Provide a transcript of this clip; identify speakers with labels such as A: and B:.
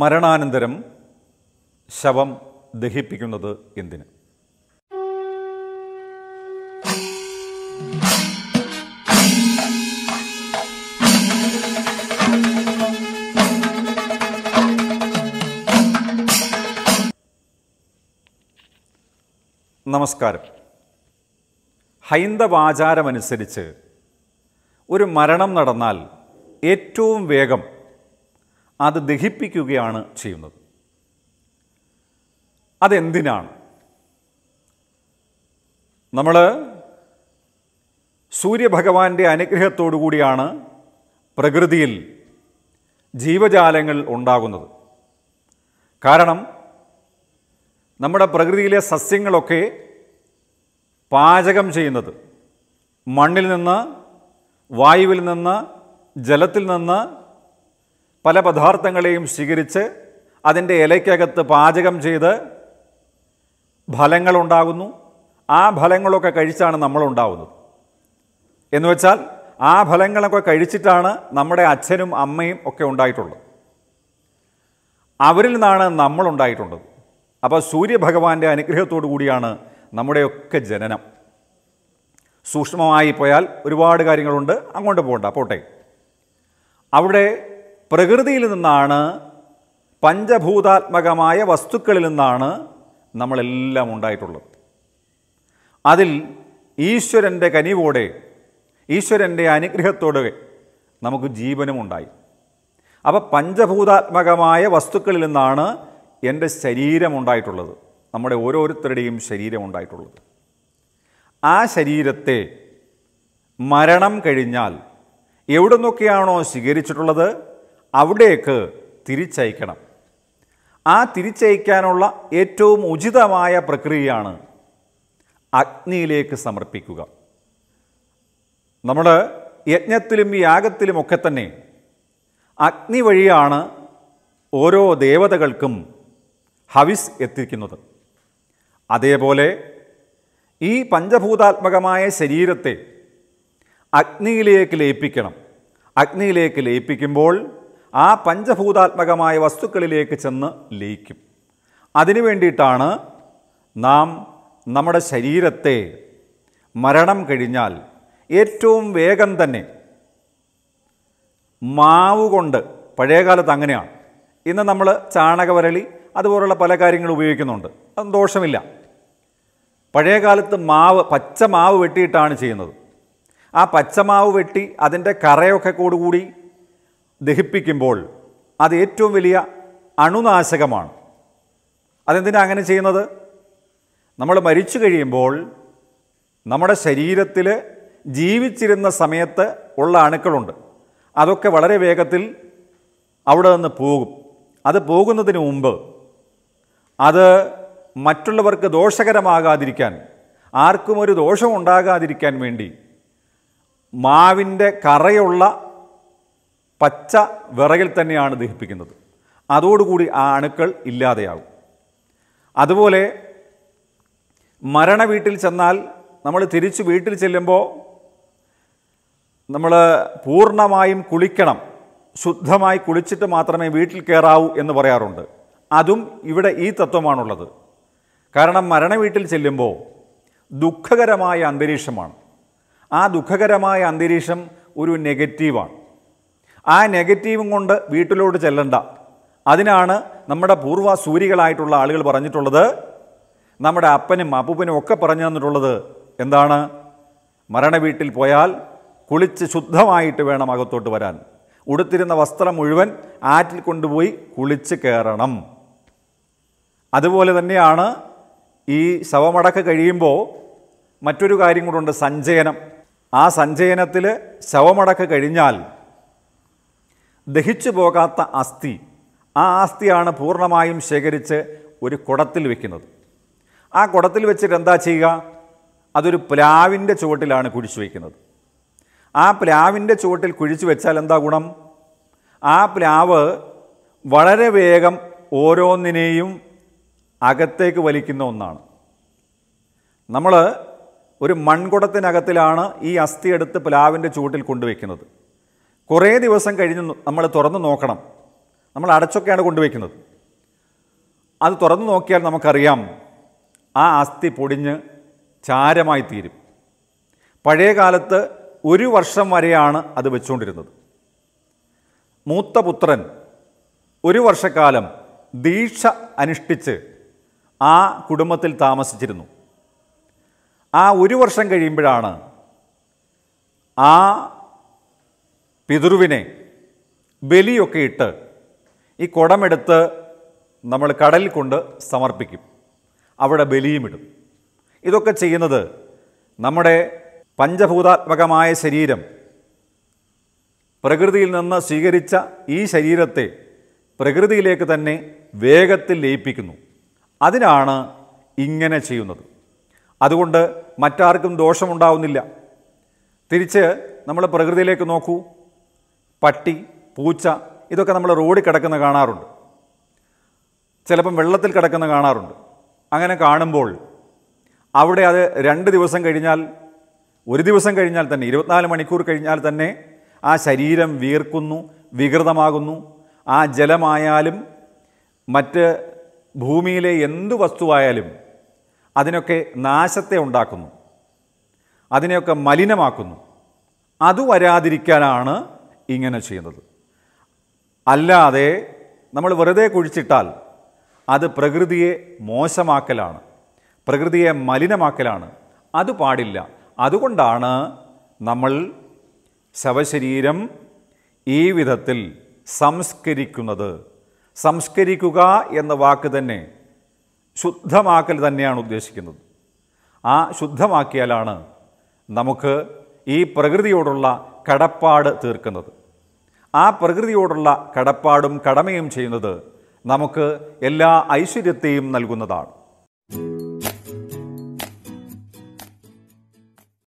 A: മരണാനന്തരം ശവം ദഹിപ്പിക്കുന്നത് എന്തിന് നമസ്കാരം ഹൈന്ദവാചാരമനുസരിച്ച് ഒരു മരണം നടന്നാൽ ഏറ്റവും വേഗം അത് ദഹിപ്പിക്കുകയാണ് ചെയ്യുന്നത് അതെന്തിനാണ് നമ്മൾ സൂര്യഭഗവാന്റെ അനുഗ്രഹത്തോടു കൂടിയാണ് പ്രകൃതിയിൽ ജീവജാലങ്ങൾ ഉണ്ടാകുന്നത് കാരണം നമ്മുടെ പ്രകൃതിയിലെ സസ്യങ്ങളൊക്കെ പാചകം ചെയ്യുന്നത് മണ്ണിൽ നിന്ന് വായുവിൽ നിന്ന് ജലത്തിൽ നിന്ന് പല പദാർത്ഥങ്ങളെയും സ്വീകരിച്ച് അതിൻ്റെ ഇലയ്ക്കകത്ത് പാചകം ചെയ്ത് ഫലങ്ങളുണ്ടാകുന്നു ആ ഫലങ്ങളൊക്കെ കഴിച്ചാണ് നമ്മളുണ്ടാവുന്നത് എന്ന് വെച്ചാൽ ആ ഫലങ്ങളൊക്കെ കഴിച്ചിട്ടാണ് നമ്മുടെ അച്ഛനും അമ്മയും ഒക്കെ ഉണ്ടായിട്ടുള്ളത് അവരിൽ നിന്നാണ് നമ്മളുണ്ടായിട്ടുള്ളത് അപ്പോൾ സൂര്യഭഗവാന്റെ അനുഗ്രഹത്തോടു കൂടിയാണ് നമ്മുടെയൊക്കെ ജനനം സൂക്ഷ്മമായി പോയാൽ ഒരുപാട് കാര്യങ്ങളുണ്ട് അങ്ങോട്ട് പോകണ്ട പോട്ടെ അവിടെ പ്രകൃതിയിൽ നിന്നാണ് പഞ്ചഭൂതാത്മകമായ വസ്തുക്കളിൽ നിന്നാണ് നമ്മളെല്ലാം ഉണ്ടായിട്ടുള്ളത് അതിൽ ഈശ്വരൻ്റെ കനിവോടെ ഈശ്വരൻ്റെ അനുഗ്രഹത്തോടെ നമുക്ക് ജീവനും ഉണ്ടായി അപ്പോൾ പഞ്ചഭൂതാത്മകമായ വസ്തുക്കളിൽ നിന്നാണ് എൻ്റെ ശരീരമുണ്ടായിട്ടുള്ളത് നമ്മുടെ ഓരോരുത്തരുടെയും ശരീരമുണ്ടായിട്ടുള്ളത് ആ ശരീരത്തെ മരണം കഴിഞ്ഞാൽ എവിടെ നിന്നൊക്കെയാണോ സ്വീകരിച്ചിട്ടുള്ളത് അവിടേക്ക് തിരിച്ചയക്കണം ആ തിരിച്ചയക്കാനുള്ള ഏറ്റവും ഉചിതമായ പ്രക്രിയയാണ് അഗ്നിയിലേക്ക് സമർപ്പിക്കുക നമ്മൾ യജ്ഞത്തിലും യാഗത്തിലുമൊക്കെ തന്നെ അഗ്നി വഴിയാണ് ഓരോ ദേവതകൾക്കും ഹവിസ് എത്തിക്കുന്നത് അതേപോലെ ഈ പഞ്ചഭൂതാത്മകമായ ശരീരത്തെ അഗ്നിയിലേക്ക് ലയിപ്പിക്കണം അഗ്നിയിലേക്ക് ലയിപ്പിക്കുമ്പോൾ ആ പഞ്ചഭൂതാത്മകമായ വസ്തുക്കളിലേക്ക് ചെന്ന് ലയിക്കും അതിനു വേണ്ടിയിട്ടാണ് നാം നമ്മുടെ ശരീരത്തെ മരണം കഴിഞ്ഞാൽ ഏറ്റവും വേഗം തന്നെ മാവ് കൊണ്ട് പഴയകാലത്ത് അങ്ങനെയാണ് ഇന്ന് നമ്മൾ ചാണകവരളി അതുപോലുള്ള പല കാര്യങ്ങൾ ഉപയോഗിക്കുന്നുണ്ട് അത് ദോഷമില്ല പഴയകാലത്ത് മാവ് പച്ച മാവ് വെട്ടിയിട്ടാണ് ചെയ്യുന്നത് ആ പച്ചമാവ് വെട്ടി അതിൻ്റെ കറയൊക്കെ കൂടുകൂടി ദഹിപ്പിക്കുമ്പോൾ അത് ഏറ്റവും വലിയ അണുനാശകമാണ് അതെന്തിനാണ് അങ്ങനെ ചെയ്യുന്നത് നമ്മൾ മരിച്ചു കഴിയുമ്പോൾ നമ്മുടെ ശരീരത്തിൽ ജീവിച്ചിരുന്ന സമയത്ത് ഉള്ള അണുക്കളുണ്ട് അതൊക്കെ വളരെ വേഗത്തിൽ അവിടെ നിന്ന് പോകും അത് പോകുന്നതിന് മുമ്പ് അത് മറ്റുള്ളവർക്ക് ദോഷകരമാകാതിരിക്കാൻ ആർക്കും ഒരു ദോഷം ഉണ്ടാകാതിരിക്കാൻ വേണ്ടി മാവിൻ്റെ കറയുള്ള പച്ച വിറകിൽ തന്നെയാണ് ദഹിപ്പിക്കുന്നത് അതോടുകൂടി ആ അണുക്കൾ ഇല്ലാതെയാകും അതുപോലെ മരണ വീട്ടിൽ ചെന്നാൽ നമ്മൾ തിരിച്ചു വീട്ടിൽ ചെല്ലുമ്പോൾ നമ്മൾ പൂർണ്ണമായും കുളിക്കണം ശുദ്ധമായി കുളിച്ചിട്ട് മാത്രമേ വീട്ടിൽ കയറാവൂ എന്ന് പറയാറുണ്ട് അതും ഇവിടെ ഈ തത്വമാണുള്ളത് കാരണം മരണ വീട്ടിൽ ചെല്ലുമ്പോൾ ദുഃഖകരമായ അന്തരീക്ഷമാണ് ആ ദുഃഖകരമായ അന്തരീക്ഷം ഒരു നെഗറ്റീവാണ് ആ നെഗറ്റീവും കൊണ്ട് വീട്ടിലോട്ട് ചെല്ലണ്ട അതിനാണ് നമ്മുടെ പൂർവ്വ സൂരികളായിട്ടുള്ള ആളുകൾ പറഞ്ഞിട്ടുള്ളത് നമ്മുടെ അപ്പനും അപ്പൂപ്പനും ഒക്കെ പറഞ്ഞു തന്നിട്ടുള്ളത് എന്താണ് മരണ വീട്ടിൽ പോയാൽ കുളിച്ച് ശുദ്ധമായിട്ട് വേണം അകത്തോട്ട് വരാൻ ഉടുത്തിരുന്ന വസ്ത്രം മുഴുവൻ ആറ്റിൽ കൊണ്ടുപോയി കുളിച്ച് കയറണം അതുപോലെ തന്നെയാണ് ഈ ശവമടക്ക് കഴിയുമ്പോൾ മറ്റൊരു കാര്യം ഉണ്ട് സഞ്ചയനം ആ സഞ്ചയനത്തിൽ ശവമടക്ക് കഴിഞ്ഞാൽ ദഹിച്ചു പോകാത്ത അസ്ഥി ആ അസ്ഥിയാണ് പൂർണ്ണമായും ശേഖരിച്ച് ഒരു കുടത്തിൽ വെക്കുന്നത് ആ കുടത്തിൽ വെച്ചിട്ട് എന്താ ചെയ്യുക അതൊരു പ്ലാവിൻ്റെ ചുവട്ടിലാണ് കുഴിച്ചു വയ്ക്കുന്നത് ആ പ്ലാവിൻ്റെ ചുവട്ടിൽ കുഴിച്ചു വെച്ചാൽ എന്താ ഗുണം ആ പ്ലാവ് വളരെ വേഗം ഓരോന്നിനെയും അകത്തേക്ക് വലിക്കുന്ന ഒന്നാണ് നമ്മൾ ഒരു മൺകുടത്തിനകത്തിലാണ് ഈ അസ്ഥി എടുത്ത് പ്ലാവിൻ്റെ ചൂട്ടിൽ കൊണ്ടുവയ്ക്കുന്നത് കുറേ ദിവസം കഴിഞ്ഞ് നമ്മൾ തുറന്ന് നോക്കണം നമ്മൾ അടച്ചൊക്കെയാണ് കൊണ്ടുവയ്ക്കുന്നത് അത് തുറന്നു നോക്കിയാൽ നമുക്കറിയാം ആ അസ്ഥി പൊടിഞ്ഞ് ചാരമായി തീരും പഴയ കാലത്ത് ഒരു വർഷം വരെയാണ് അത് വെച്ചുകൊണ്ടിരുന്നത് മൂത്ത പുത്രൻ ഒരു വർഷക്കാലം ദീക്ഷ അനുഷ്ഠിച്ച് ആ കുടുംബത്തിൽ താമസിച്ചിരുന്നു ആ ഒരു വർഷം കഴിയുമ്പോഴാണ് ആ പിതൃവിനെ ബലിയൊക്കെ ഇട്ട് ഈ കുടമെടുത്ത് നമ്മൾ കടലിൽ കൊണ്ട് സമർപ്പിക്കും അവിടെ ബലിയുമിടും ഇതൊക്കെ ചെയ്യുന്നത് നമ്മുടെ പഞ്ചഭൂതാത്മകമായ ശരീരം പ്രകൃതിയിൽ നിന്ന് സ്വീകരിച്ച ഈ ശരീരത്തെ പ്രകൃതിയിലേക്ക് തന്നെ വേഗത്തിൽ ലയിപ്പിക്കുന്നു അതിനാണ് ഇങ്ങനെ ചെയ്യുന്നത് അതുകൊണ്ട് മറ്റാർക്കും ദോഷമുണ്ടാവുന്നില്ല തിരിച്ച് നമ്മൾ പ്രകൃതിയിലേക്ക് നോക്കൂ പട്ടി പൂച്ച ഇതൊക്കെ നമ്മൾ റോഡിൽ കിടക്കുന്ന കാണാറുണ്ട് ചിലപ്പം വെള്ളത്തിൽ കിടക്കുന്ന കാണാറുണ്ട് അങ്ങനെ കാണുമ്പോൾ അവിടെ അത് രണ്ട് ദിവസം കഴിഞ്ഞാൽ ഒരു ദിവസം കഴിഞ്ഞാൽ തന്നെ ഇരുപത്തിനാല് മണിക്കൂർ കഴിഞ്ഞാൽ തന്നെ ആ ശരീരം വീർക്കുന്നു വികൃതമാകുന്നു ആ ജലമായാലും മറ്റ് ഭൂമിയിലെ എന്തു വസ്തുവായാലും അതിനൊക്കെ നാശത്തെ ഉണ്ടാക്കുന്നു അതിനെയൊക്കെ മലിനമാക്കുന്നു അതു വരാതിരിക്കാനാണ് ഇങ്ങനെ ചെയ്യുന്നത് അല്ലാതെ നമ്മൾ വെറുതെ കുഴിച്ചിട്ടാൽ അത് പ്രകൃതിയെ മോശമാക്കലാണ് പ്രകൃതിയെ മലിനമാക്കലാണ് അത് പാടില്ല അതുകൊണ്ടാണ് നമ്മൾ ശവശരീരം ഈ വിധത്തിൽ സംസ്കരിക്കുന്നത് സംസ്കരിക്കുക എന്ന വാക്ക് തന്നെ ശുദ്ധമാക്കൽ തന്നെയാണ് ഉദ്ദേശിക്കുന്നത് ആ ശുദ്ധമാക്കിയാലാണ് നമുക്ക് ഈ പ്രകൃതിയോടുള്ള കടപ്പാട് തീർക്കുന്നത് ആ പ്രകൃതിയോടുള്ള കടപ്പാടും കടമയും ചെയ്യുന്നത് നമുക്ക് എല്ലാ ഐശ്വര്യത്തെയും നൽകുന്നതാണ്